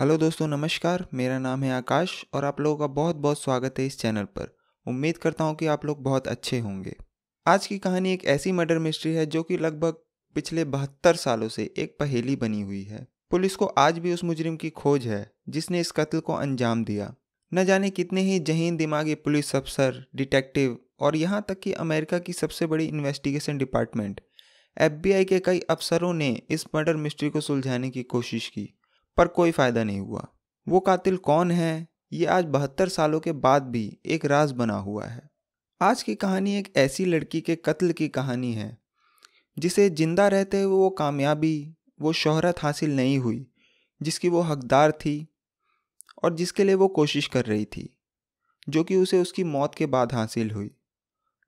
hello दोस्तों नमस्कार मेरा नाम है आकाश और आप लोगों का बहुत बहुत स्वागत है इस चैनल पर उम्मीद करता हूँ कि आप लोग बहुत अच्छे होंगे आज की कहानी एक ऐसी मर्डर मिस्ट्री है जो कि लगभग पिछले बहत्तर सालों से एक पहेली बनी हुई है पुलिस को आज भी उस मुजरिम की खोज है जिसने इस कत्ल को अंजाम दिया न जाने कितने ही जहीन दिमागी पुलिस अफसर डिटेक्टिव और यहाँ तक कि अमेरिका की सबसे बड़ी इन्वेस्टिगेशन डिपार्टमेंट एफ के कई अफसरों ने इस मर्डर मिस्ट्री को सुलझाने की कोशिश की पर कोई फ़ायदा नहीं हुआ वो कातिल कौन है ये आज बहत्तर सालों के बाद भी एक राज बना हुआ है आज की कहानी एक ऐसी लड़की के कत्ल की कहानी है जिसे जिंदा रहते हुए वो कामयाबी वो शोहरत हासिल नहीं हुई जिसकी वो हकदार थी और जिसके लिए वो कोशिश कर रही थी जो कि उसे उसकी मौत के बाद हासिल हुई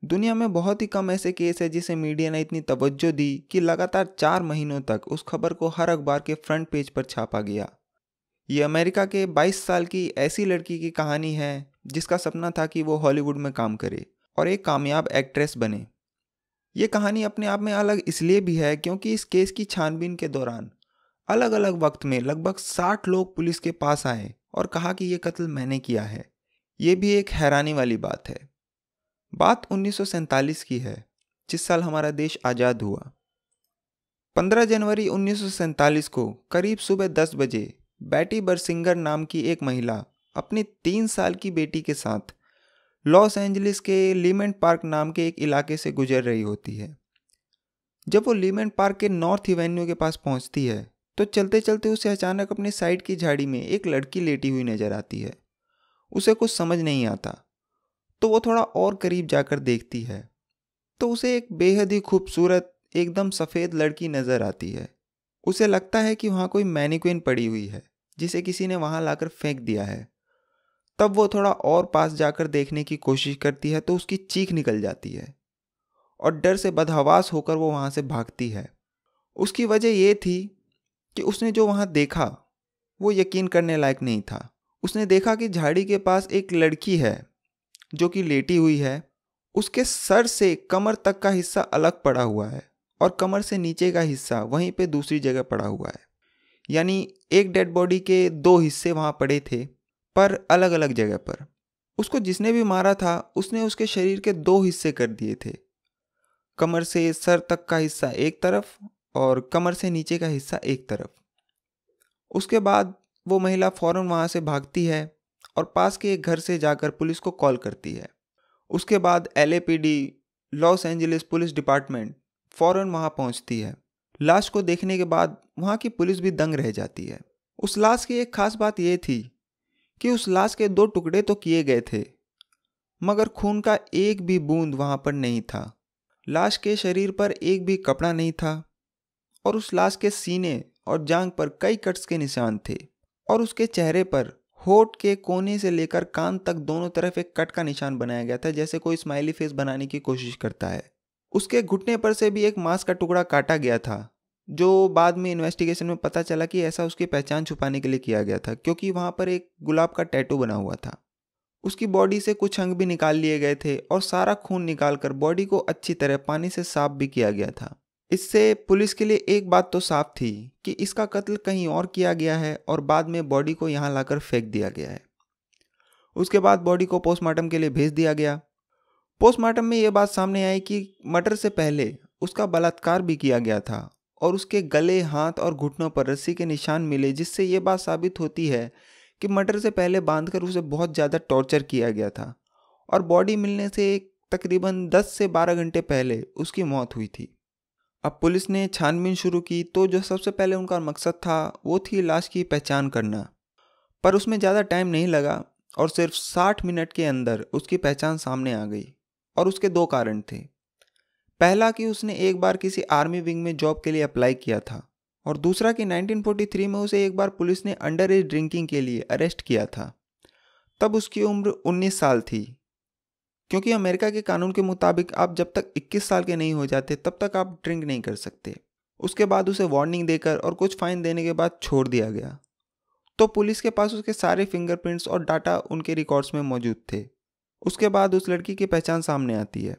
दुनिया में बहुत ही कम ऐसे केस है जिसे मीडिया ने इतनी तवज्जो दी कि लगातार चार महीनों तक उस खबर को हर अखबार के फ्रंट पेज पर छापा गया ये अमेरिका के 22 साल की ऐसी लड़की की कहानी है जिसका सपना था कि वो हॉलीवुड में काम करे और एक कामयाब एक्ट्रेस बने ये कहानी अपने आप में अलग इसलिए भी है क्योंकि इस केस की छानबीन के दौरान अलग अलग वक्त में लगभग साठ लोग पुलिस के पास आए और कहा कि ये कत्ल मैंने किया है ये भी एक हैरानी वाली बात है बात उन्नीस की है जिस साल हमारा देश आज़ाद हुआ 15 जनवरी उन्नीस को करीब सुबह 10 बजे बैटी बरसिंगर नाम की एक महिला अपनी तीन साल की बेटी के साथ लॉस एंजलिस के लीमेंट पार्क नाम के एक इलाके से गुजर रही होती है जब वो लीमेंट पार्क के नॉर्थ इवेन्यू के पास पहुंचती है तो चलते चलते उसे अचानक अपनी साइड की झाड़ी में एक लड़की लेटी हुई नजर आती है उसे कुछ समझ नहीं आता तो वो थोड़ा और करीब जाकर देखती है तो उसे एक बेहद ही खूबसूरत एकदम सफ़ेद लड़की नज़र आती है उसे लगता है कि वहाँ कोई मैनिक्विन पड़ी हुई है जिसे किसी ने वहाँ लाकर फेंक दिया है तब वो थोड़ा और पास जाकर देखने की कोशिश करती है तो उसकी चीख निकल जाती है और डर से बदहवास होकर वो वहाँ से भागती है उसकी वजह यह थी कि उसने जो वहाँ देखा वो यकीन करने लायक नहीं था उसने देखा कि झाड़ी के पास एक लड़की है जो कि लेटी हुई है उसके सर से कमर तक का हिस्सा अलग पड़ा हुआ है और कमर से नीचे का हिस्सा वहीं पे दूसरी जगह पड़ा हुआ है यानी एक डेड बॉडी के दो हिस्से वहाँ पड़े थे पर अलग अलग जगह पर उसको जिसने भी मारा था उसने उसके शरीर के दो हिस्से कर दिए थे कमर से सर तक का हिस्सा एक तरफ और कमर से नीचे का हिस्सा एक तरफ उसके बाद वो महिला फ़ौरन वहाँ से भागती है और पास के एक घर से जाकर पुलिस को कॉल करती है उसके बाद L Los Angeles police department फौरन वहाँ पहुँचती है लाश को देखने के बाद वहाँ की पुलिस भी दंग रह जाती है उस लाश की एक खास बात यह थी कि उस लाश के दो टुकड़े तो किए गए थे मगर खून का एक भी बूंद वहाँ पर नहीं था लाश के शरीर पर एक भी कपड़ा नहीं था और उस लाश के सीने और जांग पर कई कट्स के निशान थे और उसके चेहरे पर होठ के कोने से लेकर कान तक दोनों तरफ एक कट का निशान बनाया गया था जैसे कोई स्माइली फेस बनाने की कोशिश करता है उसके घुटने पर से भी एक मांस का टुकड़ा काटा गया था जो बाद में इन्वेस्टिगेशन में पता चला कि ऐसा उसकी पहचान छुपाने के लिए किया गया था क्योंकि वहाँ पर एक गुलाब का टैटू बना हुआ था उसकी बॉडी से कुछ अंग भी निकाल लिए गए थे और सारा खून निकाल कर बॉडी को अच्छी तरह पानी से साफ भी किया गया था इससे पुलिस के लिए एक बात तो साफ थी कि इसका कत्ल कहीं और किया गया है और बाद में बॉडी को यहाँ लाकर फेंक दिया गया है उसके बाद बॉडी को पोस्टमार्टम के लिए भेज दिया गया पोस्टमार्टम में ये बात सामने आई कि मर्डर से पहले उसका बलात्कार भी किया गया था और उसके गले हाथ और घुटनों पर रस्सी के निशान मिले जिससे ये बात साबित होती है कि मर्डर से पहले बांधकर उसे बहुत ज़्यादा टॉर्चर किया गया था और बॉडी मिलने से तकरीबन 10 से 12 घंटे पहले उसकी मौत हुई थी अब पुलिस ने छानबीन शुरू की तो जो सबसे पहले उनका मकसद था वो थी लाश की पहचान करना पर उसमें ज़्यादा टाइम नहीं लगा और सिर्फ 60 मिनट के अंदर उसकी पहचान सामने आ गई और उसके दो कारण थे पहला कि उसने एक बार किसी आर्मी विंग में जॉब के लिए अप्लाई किया था और दूसरा कि 1943 में उसे एक बार पुलिस ने अंडर एज ड्रिंकिंग के लिए अरेस्ट किया था तब उसकी उम्र 19 साल थी क्योंकि अमेरिका के कानून के मुताबिक आप जब तक 21 साल के नहीं हो जाते तब तक आप ड्रिंक नहीं कर सकते उसके बाद उसे वार्निंग देकर और कुछ फाइन देने के बाद छोड़ दिया गया तो पुलिस के पास उसके सारे फिंगरप्रिंट्स और डाटा उनके रिकॉर्ड्स में मौजूद थे उसके बाद उस लड़की की पहचान सामने आती है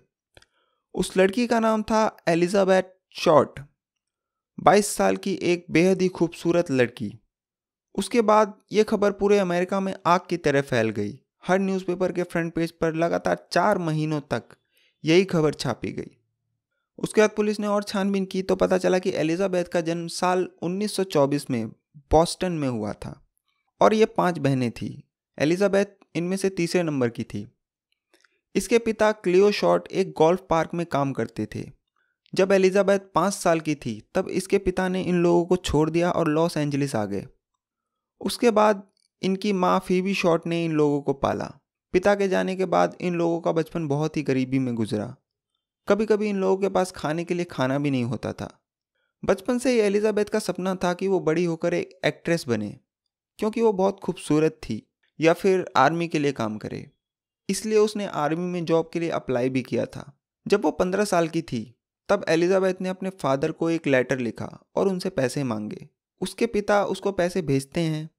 उस लड़की का नाम था एलिजाबैथ शॉर्ट 22 साल की एक बेहद ही खूबसूरत लड़की उसके बाद ये खबर पूरे अमेरिका में आग की तरह फैल गई हर न्यूज़पेपर के फ्रंट पेज पर लगातार चार महीनों तक यही खबर छापी गई उसके बाद पुलिस ने और छानबीन की तो पता चला कि एलिजाबेथ का जन्म साल 1924 में बॉस्टन में हुआ था और ये पांच बहनें थीं एलिजाबेथ इनमें से तीसरे नंबर की थी इसके पिता क्लियो शॉर्ट एक गोल्फ पार्क में काम करते थे जब एलिजाबेथ पाँच साल की थी तब इसके पिता ने इन लोगों को छोड़ दिया और लॉस एंजलिस आ गए उसके बाद इनकी माँ फीबी शॉर्ट ने इन लोगों को पाला पिता के जाने के बाद इन लोगों का बचपन बहुत ही गरीबी में गुजरा कभी कभी इन लोगों के पास खाने के लिए खाना भी नहीं होता था बचपन से ही एलिजाबेथ का सपना था कि वो बड़ी होकर एक एक्ट्रेस बने क्योंकि वो बहुत खूबसूरत थी या फिर आर्मी के लिए काम करे इसलिए उसने आर्मी में जॉब के लिए अप्लाई भी किया था जब वो पंद्रह साल की थी तब एलिजाबेथ ने अपने फादर को एक लेटर लिखा और उनसे पैसे मांगे उसके पिता उसको पैसे भेजते हैं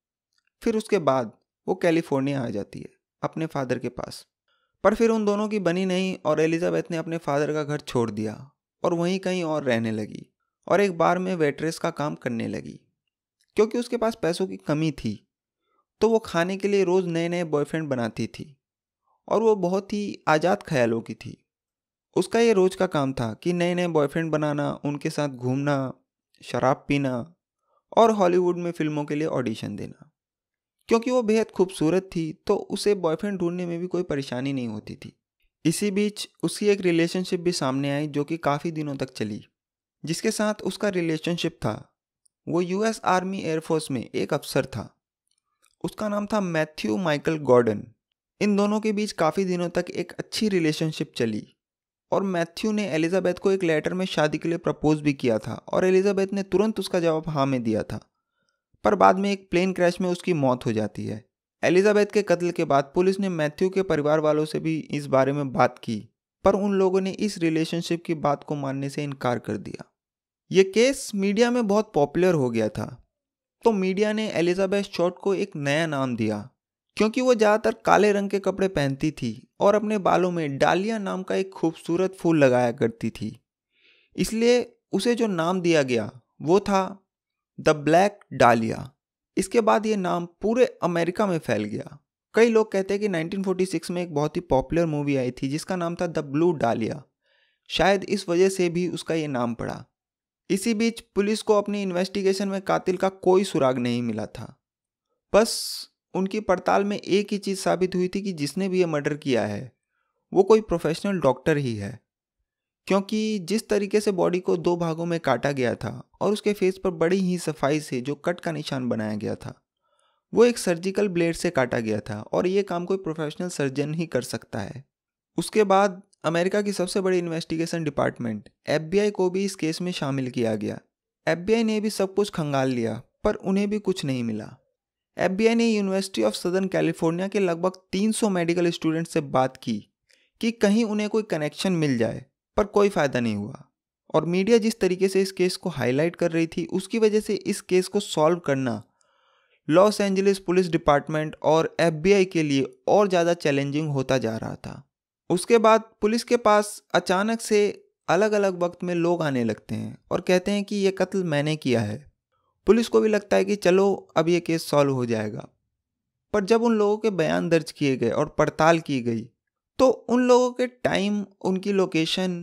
फिर उसके बाद वो कैलिफोर्निया आ जाती है अपने फादर के पास पर फिर उन दोनों की बनी नहीं और एलिजाबेथ ने अपने फादर का घर छोड़ दिया और वहीं कहीं और रहने लगी और एक बार में वेट्रेस का काम करने लगी क्योंकि उसके पास पैसों की कमी थी तो वो खाने के लिए रोज़ नए नए बॉयफ्रेंड बनाती थी और वो बहुत ही आज़ाद ख्यालों की थी उसका ये रोज़ का काम था कि नए नए बॉयफ्रेंड बनाना उनके साथ घूमना शराब पीना और हॉलीवुड में फिल्मों के लिए ऑडिशन देना क्योंकि वो बेहद खूबसूरत थी तो उसे बॉयफ्रेंड ढूंढने में भी कोई परेशानी नहीं होती थी इसी बीच उसकी एक रिलेशनशिप भी सामने आई जो कि काफ़ी दिनों तक चली जिसके साथ उसका रिलेशनशिप था वो यूएस आर्मी एयरफोर्स में एक अफसर था उसका नाम था मैथ्यू माइकल गॉर्डन इन दोनों के बीच काफ़ी दिनों तक एक अच्छी रिलेशनशिप चली और मैथ्यू ने एलिजाबेथ को एक लेटर में शादी के लिए प्रपोज भी किया था और एलिजाबेथ ने तुरंत उसका जवाब हाँ में दिया था पर बाद में एक प्लेन क्रैश में उसकी मौत हो जाती है एलिजाबेथ के कत्ल के बाद पुलिस ने मैथ्यू के परिवार वालों से भी इस बारे में बात की पर उन लोगों ने इस रिलेशनशिप की बात को मानने से इनकार कर दिया ये केस मीडिया में बहुत पॉपुलर हो गया था तो मीडिया ने एलिजाबेथ शॉर्ट को एक नया नाम दिया क्योंकि वो ज़्यादातर काले रंग के कपड़े पहनती थी और अपने बालों में डालिया नाम का एक खूबसूरत फूल लगाया करती थी इसलिए उसे जो नाम दिया गया वो था द ब्लैक डालिया इसके बाद ये नाम पूरे अमेरिका में फैल गया कई लोग कहते हैं कि 1946 में एक बहुत ही पॉपुलर मूवी आई थी जिसका नाम था द ब्लू डालिया शायद इस वजह से भी उसका ये नाम पड़ा इसी बीच पुलिस को अपनी इन्वेस्टिगेशन में कातिल का कोई सुराग नहीं मिला था बस उनकी पड़ताल में एक ही चीज़ साबित हुई थी कि जिसने भी ये मर्डर किया है वो कोई प्रोफेशनल डॉक्टर ही है क्योंकि जिस तरीके से बॉडी को दो भागों में काटा गया था और उसके फेस पर बड़ी ही सफाई से जो कट का निशान बनाया गया था वो एक सर्जिकल ब्लेड से काटा गया था और ये काम कोई प्रोफेशनल सर्जन ही कर सकता है उसके बाद अमेरिका की सबसे बड़ी इन्वेस्टिगेशन डिपार्टमेंट एफ को भी इस केस में शामिल किया गया एफ ने भी सब कुछ खंगाल लिया पर उन्हें भी कुछ नहीं मिला एफ ने यूनिवर्सिटी ऑफ सदर्न कैलिफोर्निया के लगभग 300 मेडिकल स्टूडेंट से बात की कि कहीं उन्हें कोई कनेक्शन मिल जाए पर कोई फ़ायदा नहीं हुआ और मीडिया जिस तरीके से इस केस को हाईलाइट कर रही थी उसकी वजह से इस केस को सॉल्व करना लॉस एंजलिस पुलिस डिपार्टमेंट और एफबीआई के लिए और ज़्यादा चैलेंजिंग होता जा रहा था उसके बाद पुलिस के पास अचानक से अलग अलग वक्त में लोग आने लगते हैं और कहते हैं कि ये कत्ल मैंने किया है पुलिस को भी लगता है कि चलो अब ये केस सॉल्व हो जाएगा पर जब उन लोगों के बयान दर्ज किए गए और पड़ताल की गई तो उन लोगों के टाइम उनकी लोकेशन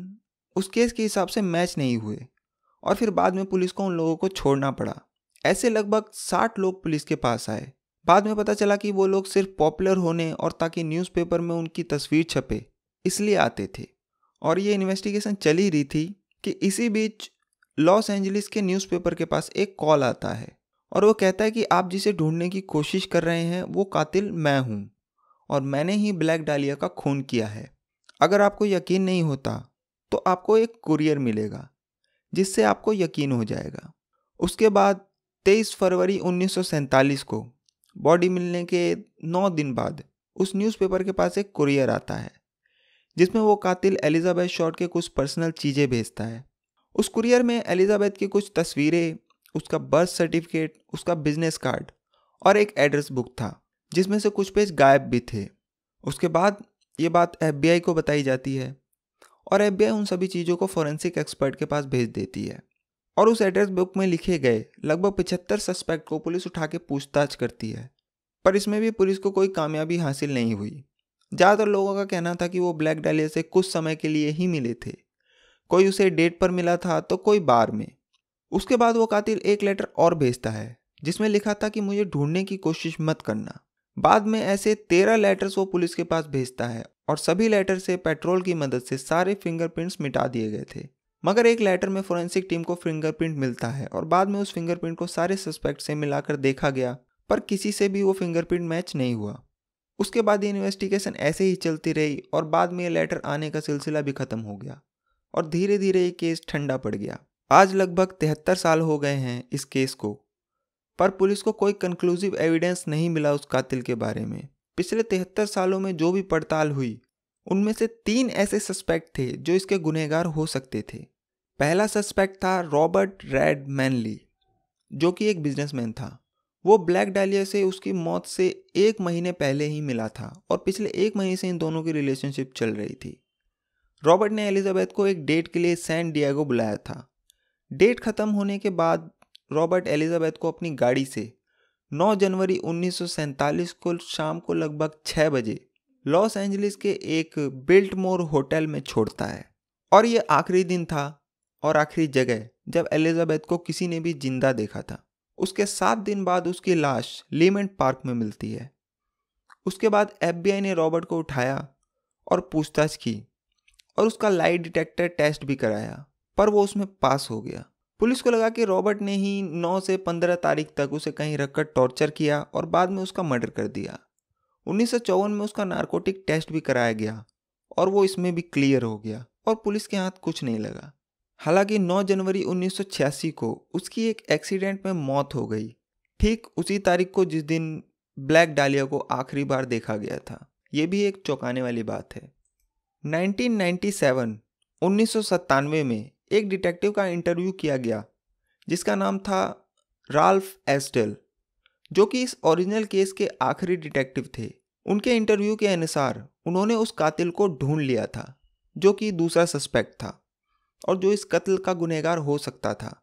उस केस के हिसाब से मैच नहीं हुए और फिर बाद में पुलिस को उन लोगों को छोड़ना पड़ा ऐसे लगभग साठ लोग पुलिस के पास आए बाद में पता चला कि वो लोग सिर्फ पॉपुलर होने और ताकि न्यूज़पेपर में उनकी तस्वीर छपे इसलिए आते थे और ये इन्वेस्टिगेशन चल ही रही थी कि इसी बीच लॉस एंजलिस के न्यूज़पेपर के पास एक कॉल आता है और वो कहता है कि आप जिसे ढूंढने की कोशिश कर रहे हैं वो कातिल मैं हूँ और मैंने ही ब्लैक डालिया का खून किया है अगर आपको यकीन नहीं होता तो आपको एक कुरियर मिलेगा जिससे आपको यकीन हो जाएगा उसके बाद 23 फरवरी उन्नीस को बॉडी मिलने के नौ दिन बाद उस न्यूज़पेपर के पास एक कुरियर आता है जिसमें वो कातिल एलिजाबेथ शॉर्ट के कुछ पर्सनल चीज़ें भेजता है उस कुरियर में एलिजाबेथ की कुछ तस्वीरें उसका बर्थ सर्टिफिकेट उसका बिजनेस कार्ड और एक एड्रेस बुक था जिसमें से कुछ पेज गायब भी थे उसके बाद ये बात एफबीआई को बताई जाती है और एफबीआई उन सभी चीज़ों को फॉरेंसिक एक्सपर्ट के पास भेज देती है और उस एड्रेस बुक में लिखे गए लगभग पिछहत्तर सस्पेक्ट को पुलिस उठा के पूछताछ करती है पर इसमें भी पुलिस को कोई कामयाबी हासिल नहीं हुई ज़्यादातर लोगों का कहना था कि वो ब्लैक डालिया से कुछ समय के लिए ही मिले थे कोई उसे डेट पर मिला था तो कोई बार में उसके बाद वो कातिल एक लेटर और भेजता है जिसमें लिखा था कि मुझे ढूंढने की कोशिश मत करना बाद में ऐसे तेरह लेटर्स वो पुलिस के पास भेजता है और सभी लेटर से पेट्रोल की मदद से सारे फिंगरप्रिंट्स मिटा दिए गए थे मगर एक लेटर में फोरेंसिक टीम को फिंगरप्रिंट मिलता है और बाद में उस फिंगरप्रिंट को सारे सस्पेक्ट से मिलाकर देखा गया पर किसी से भी वो फिंगरप्रिंट मैच नहीं हुआ उसके बाद ये इन्वेस्टिगेशन ऐसे ही चलती रही और बाद में ये लेटर आने का सिलसिला भी ख़त्म हो गया और धीरे धीरे ये केस ठंडा पड़ गया आज लगभग तिहत्तर साल हो गए हैं इस केस को पर पुलिस को कोई कंक्लूसिव एविडेंस नहीं मिला उस कातिल के बारे में पिछले तिहत्तर सालों में जो भी पड़ताल हुई उनमें से तीन ऐसे सस्पेक्ट थे जो इसके गुनहगार हो सकते थे पहला सस्पेक्ट था रॉबर्ट रेड मैनली जो कि एक बिजनेसमैन था वो ब्लैक डालिया से उसकी मौत से एक महीने पहले ही मिला था और पिछले एक महीने से इन दोनों की रिलेशनशिप चल रही थी रॉबर्ट ने एलिजाबेथ को एक डेट के लिए सैन डियागो बुलाया था डेट ख़त्म होने के बाद रॉबर्ट एलिजाबेथ को अपनी गाड़ी से 9 जनवरी उन्नीस को शाम को लगभग 6 बजे लॉस एंजलिस के एक बिल्टमोर होटल में छोड़ता है और ये आखिरी दिन था और आखिरी जगह जब एलिजाबेथ को किसी ने भी जिंदा देखा था उसके सात दिन बाद उसकी लाश लीमेंट पार्क में मिलती है उसके बाद एफबीआई ने रॉबर्ट को उठाया और पूछताछ की और उसका लाइट डिटेक्टर टेस्ट भी कराया पर वो उसमें पास हो गया पुलिस को लगा कि रॉबर्ट ने ही 9 से 15 तारीख तक उसे कहीं रखकर टॉर्चर किया और बाद में उसका मर्डर कर दिया उन्नीस में उसका नारकोटिक टेस्ट भी कराया गया और वो इसमें भी क्लियर हो गया और पुलिस के हाथ कुछ नहीं लगा हालांकि 9 जनवरी 1986 को उसकी एक एक्सीडेंट में मौत हो गई ठीक उसी तारीख को जिस दिन ब्लैक डालिया को आखिरी बार देखा गया था ये भी एक चौंकाने वाली बात है 1997 1997 में एक डिटेक्टिव का इंटरव्यू किया गया जिसका नाम था राल्फ एस्टेल जो कि इस ओरिजिनल केस के आखिरी डिटेक्टिव थे उनके इंटरव्यू के अनुसार उन्होंने उस कातिल को ढूंढ लिया था जो कि दूसरा सस्पेक्ट था और जो इस कत्ल का गुनहगार हो सकता था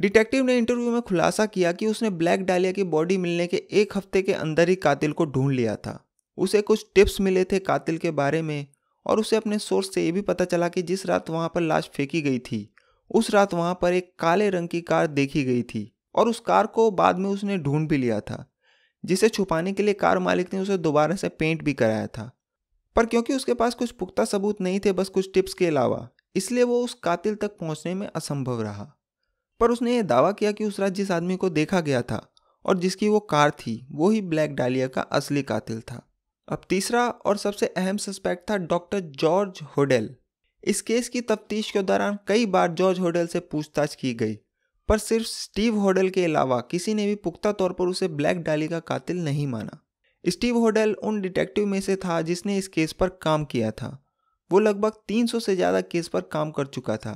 डिटेक्टिव ने इंटरव्यू में खुलासा किया कि उसने ब्लैक डालिया की बॉडी मिलने के एक हफ्ते के अंदर ही कातिल को ढूंढ लिया था उसे कुछ टिप्स मिले थे कातिल के बारे में और उसे अपने सोर्स से यह भी पता चला कि जिस रात वहां पर लाश फेंकी गई थी उस रात वहां पर एक काले रंग की कार देखी गई थी और उस कार को बाद में उसने ढूंढ भी लिया था जिसे छुपाने के लिए कार मालिक ने उसे दोबारा से पेंट भी कराया था पर क्योंकि उसके पास कुछ पुख्ता सबूत नहीं थे बस कुछ टिप्स के अलावा इसलिए वो उस कातिल तक पहुंचने में असंभव रहा पर उसने ये दावा किया कि उस रात जिस आदमी को देखा गया था और जिसकी वो कार थी वो ही ब्लैक डालिया का असली कातिल था अब तीसरा और सबसे अहम सस्पेक्ट था डॉक्टर जॉर्ज होडेल इस केस की तफ्तीश के दौरान कई बार जॉर्ज होडेल से पूछताछ की गई पर सिर्फ स्टीव होडल के अलावा किसी ने भी पुख्ता तौर पर उसे ब्लैक डाली का कातिल नहीं माना स्टीव होडल उन डिटेक्टिव में से था जिसने इस केस पर काम किया था वो लगभग 300 से ज़्यादा केस पर काम कर चुका था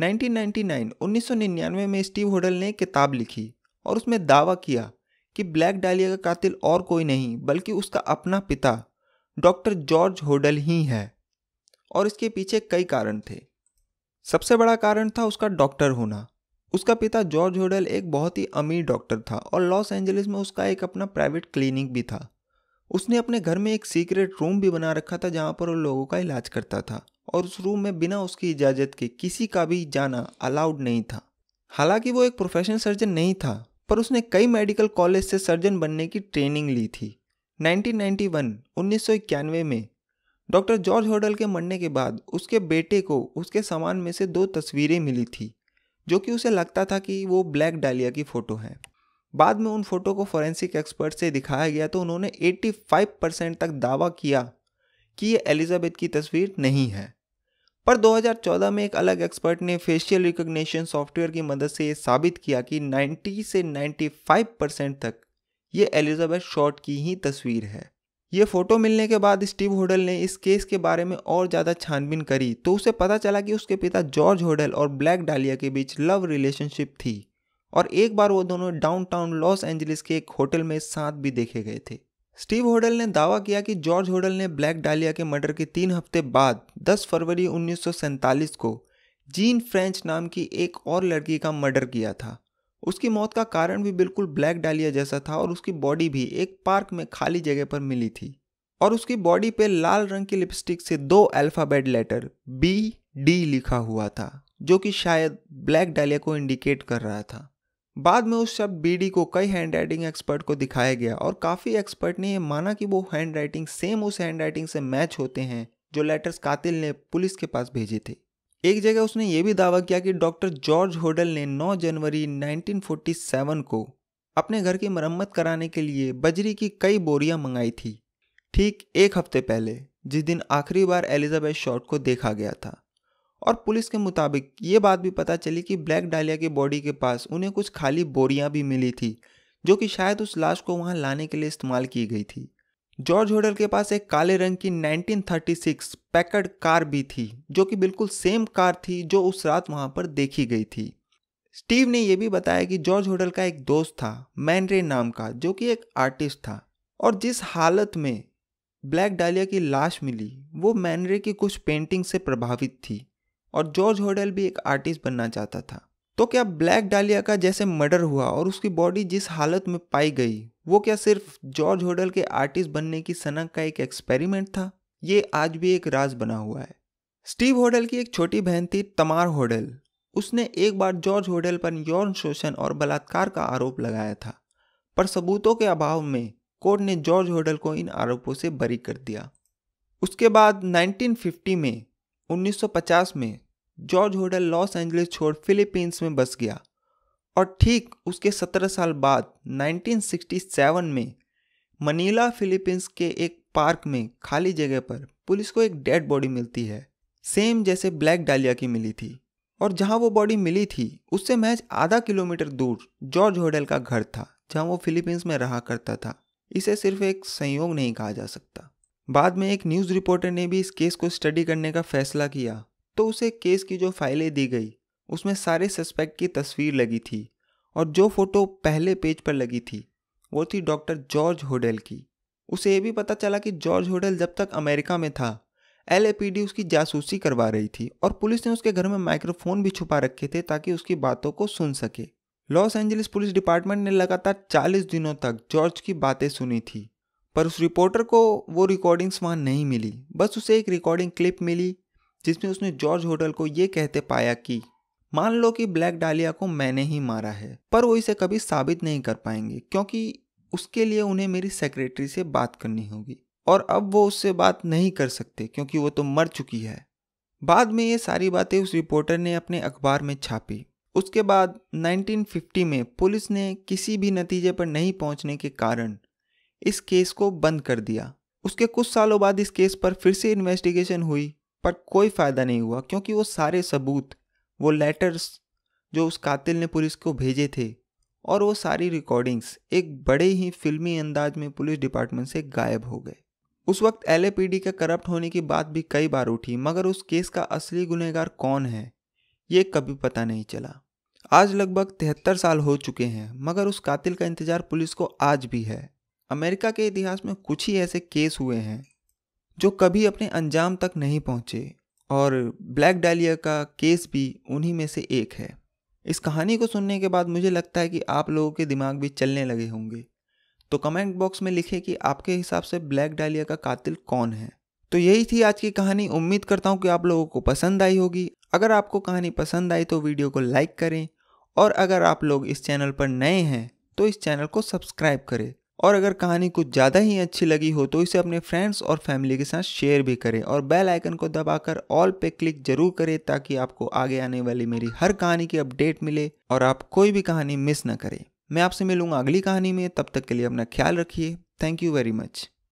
1999 1999 में स्टीव होडल ने किताब लिखी और उसमें दावा किया कि ब्लैक डालिया का कातिल और कोई नहीं बल्कि उसका अपना पिता डॉक्टर जॉर्ज होडल ही है और इसके पीछे कई कारण थे सबसे बड़ा कारण था उसका डॉक्टर होना उसका पिता जॉर्ज होडल एक बहुत ही अमीर डॉक्टर था और लॉस एंजलिस में उसका एक अपना प्राइवेट क्लिनिक भी था उसने अपने घर में एक सीक्रेट रूम भी बना रखा था जहाँ पर वो लोगों का इलाज करता था और उस रूम में बिना उसकी इजाज़त के किसी का भी जाना अलाउड नहीं था हालांकि वो एक प्रोफेशनल सर्जन नहीं था पर उसने कई मेडिकल कॉलेज से सर्जन बनने की ट्रेनिंग ली थी 1991 1991 में डॉक्टर जॉर्ज होडल के मरने के बाद उसके बेटे को उसके सामान में से दो तस्वीरें मिली थी जो कि उसे लगता था कि वो ब्लैक डालिया की फ़ोटो है बाद में उन फोटो को फॉरेंसिक एक्सपर्ट से दिखाया गया तो उन्होंने 85 परसेंट तक दावा किया कि ये एलिजाबेथ की तस्वीर नहीं है पर 2014 में एक अलग एक्सपर्ट ने फेशियल रिकॉग्निशन सॉफ्टवेयर की मदद से ये साबित किया कि 90 से 95 परसेंट तक ये एलिजाबेथ शॉर्ट की ही तस्वीर है ये फोटो मिलने के बाद स्टीव होडल ने इस केस के बारे में और ज़्यादा छानबीन करी तो उसे पता चला कि उसके पिता जॉर्ज होडल और ब्लैक डालिया के बीच लव रिलेशनशिप थी और एक बार वो दोनों डाउनटाउन लॉस एंजलिस के एक होटल में साथ भी देखे गए थे स्टीव होडल ने दावा किया कि जॉर्ज होडल ने ब्लैक डालिया के मर्डर के तीन हफ्ते बाद 10 फरवरी उन्नीस को जीन फ्रेंच नाम की एक और लड़की का मर्डर किया था उसकी मौत का कारण भी बिल्कुल ब्लैक डालिया जैसा था और उसकी बॉडी भी एक पार्क में खाली जगह पर मिली थी और उसकी बॉडी पे लाल रंग की लिपस्टिक से दो अल्फ़ाबेट लेटर बी डी लिखा हुआ था जो कि शायद ब्लैक डालिया को इंडिकेट कर रहा था बाद में उस शब्द बीडी को कई हैंड राइटिंग एक्सपर्ट को दिखाया गया और काफ़ी एक्सपर्ट ने यह माना कि वो हैंड राइटिंग सेम उस हैंड राइटिंग से मैच होते हैं जो लेटर्स कातिल ने पुलिस के पास भेजे थे एक जगह उसने ये भी दावा किया कि डॉक्टर जॉर्ज होडल ने 9 जनवरी 1947 को अपने घर की मरम्मत कराने के लिए बजरी की कई बोरियां मंगाई थी ठीक एक हफ्ते पहले जिस दिन आखिरी बार एलिजाबेथ शॉर्ट को देखा गया था और पुलिस के मुताबिक ये बात भी पता चली कि ब्लैक डालिया की बॉडी के पास उन्हें कुछ खाली बोरियां भी मिली थी जो कि शायद उस लाश को वहां लाने के लिए इस्तेमाल की गई थी जॉर्ज होटल के पास एक काले रंग की 1936 पैकड कार भी थी जो कि बिल्कुल सेम कार थी जो उस रात वहां पर देखी गई थी स्टीव ने यह भी बताया कि जॉर्ज होटल का एक दोस्त था मैनरे नाम का जो कि एक आर्टिस्ट था और जिस हालत में ब्लैक डालिया की लाश मिली वो मैनरे की कुछ पेंटिंग से प्रभावित थी और जॉर्ज होडल भी एक आर्टिस्ट बनना चाहता था तो क्या ब्लैक डालिया का जैसे मर्डर हुआ और उसकी बॉडी जिस हालत में पाई गई वो क्या सिर्फ जॉर्ज होडल के आर्टिस्ट बनने की सनक का एक एक्सपेरिमेंट था ये आज भी एक राज बना हुआ है स्टीव होडल की एक छोटी बहन थी तमार होडल उसने एक बार जॉर्ज होडल पर यौन शोषण और बलात्कार का आरोप लगाया था पर सबूतों के अभाव में कोर्ट ने जॉर्ज होडल को इन आरोपों से बरी कर दिया उसके बाद 1950 में 1950 में जॉर्ज होडल लॉस एंजलिस छोड़ फिलीपींस में बस गया और ठीक उसके 17 साल बाद 1967 में मनीला फिलीपींस के एक पार्क में खाली जगह पर पुलिस को एक डेड बॉडी मिलती है सेम जैसे ब्लैक डालिया की मिली थी और जहां वो बॉडी मिली थी उससे महज आधा किलोमीटर दूर जॉर्ज होडल का घर था जहां वो फिलीपींस में रहा करता था इसे सिर्फ एक संयोग नहीं कहा जा सकता बाद में एक न्यूज़ रिपोर्टर ने भी इस केस को स्टडी करने का फैसला किया तो उसे केस की जो फाइलें दी गई उसमें सारे सस्पेक्ट की तस्वीर लगी थी और जो फोटो पहले पेज पर लगी थी वो थी डॉक्टर जॉर्ज होडल की उसे ये भी पता चला कि जॉर्ज होडल जब तक अमेरिका में था एल उसकी जासूसी करवा रही थी और पुलिस ने उसके घर में माइक्रोफोन भी छुपा रखे थे ताकि उसकी बातों को सुन सके लॉस एंजलिस पुलिस डिपार्टमेंट ने लगातार 40 दिनों तक जॉर्ज की बातें सुनी थी पर उस रिपोर्टर को वो रिकॉर्डिंग्स वहाँ नहीं मिली बस उसे एक रिकॉर्डिंग क्लिप मिली जिसमें उसने जॉर्ज होटल को ये कहते पाया कि मान लो कि ब्लैक डालिया को मैंने ही मारा है पर वो इसे कभी साबित नहीं कर पाएंगे क्योंकि उसके लिए उन्हें मेरी सेक्रेटरी से बात करनी होगी और अब वो उससे बात नहीं कर सकते क्योंकि वो तो मर चुकी है बाद में ये सारी बातें उस रिपोर्टर ने अपने अखबार में छापी उसके बाद 1950 में पुलिस ने किसी भी नतीजे पर नहीं पहुंचने के कारण इस केस को बंद कर दिया उसके कुछ सालों बाद इस केस पर फिर से इन्वेस्टिगेशन हुई पर कोई फ़ायदा नहीं हुआ क्योंकि वो सारे सबूत वो लेटर्स जो उस कातिल ने पुलिस को भेजे थे और वो सारी रिकॉर्डिंग्स एक बड़े ही फिल्मी अंदाज में पुलिस डिपार्टमेंट से गायब हो गए उस वक्त एल के करप्ट होने की बात भी कई बार उठी मगर उस केस का असली गुनहगार कौन है ये कभी पता नहीं चला आज लगभग तिहत्तर साल हो चुके हैं मगर उस कातिल का इंतजार पुलिस को आज भी है अमेरिका के इतिहास में कुछ ही ऐसे केस हुए हैं जो कभी अपने अंजाम तक नहीं पहुंचे और ब्लैक डालिया का केस भी उन्हीं में से एक है इस कहानी को सुनने के बाद मुझे लगता है कि आप लोगों के दिमाग भी चलने लगे होंगे तो कमेंट बॉक्स में लिखें कि आपके हिसाब से ब्लैक डालिया का कातिल कौन है तो यही थी आज की कहानी उम्मीद करता हूँ कि आप लोगों को पसंद आई होगी अगर आपको कहानी पसंद आई तो वीडियो को लाइक करें और अगर आप लोग इस चैनल पर नए हैं तो इस चैनल को सब्सक्राइब करें और अगर कहानी कुछ ज़्यादा ही अच्छी लगी हो तो इसे अपने फ्रेंड्स और फैमिली के साथ शेयर भी करें और बेल आइकन को दबाकर ऑल पे क्लिक जरूर करें ताकि आपको आगे आने वाली मेरी हर कहानी की अपडेट मिले और आप कोई भी कहानी मिस ना करें मैं आपसे मिलूंगा अगली कहानी में तब तक के लिए अपना ख्याल रखिए थैंक यू वेरी मच